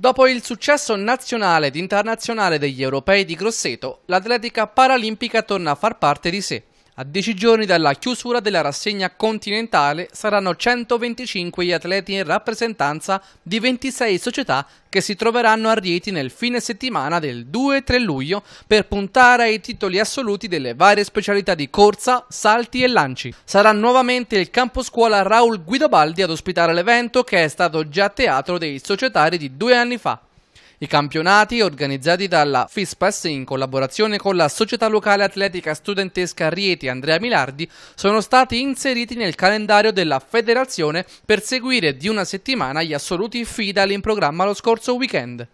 Dopo il successo nazionale ed internazionale degli europei di Grosseto, l'atletica paralimpica torna a far parte di sé. A dieci giorni dalla chiusura della rassegna continentale saranno 125 gli atleti in rappresentanza di 26 società che si troveranno a Rieti nel fine settimana del 2-3 luglio per puntare ai titoli assoluti delle varie specialità di corsa, salti e lanci. Sarà nuovamente il campo scuola Raul Guidobaldi ad ospitare l'evento che è stato già teatro dei societari di due anni fa. I campionati, organizzati dalla FISPAS in collaborazione con la società locale atletica studentesca Rieti Andrea Milardi, sono stati inseriti nel calendario della federazione per seguire di una settimana gli assoluti FIDAL in programma lo scorso weekend.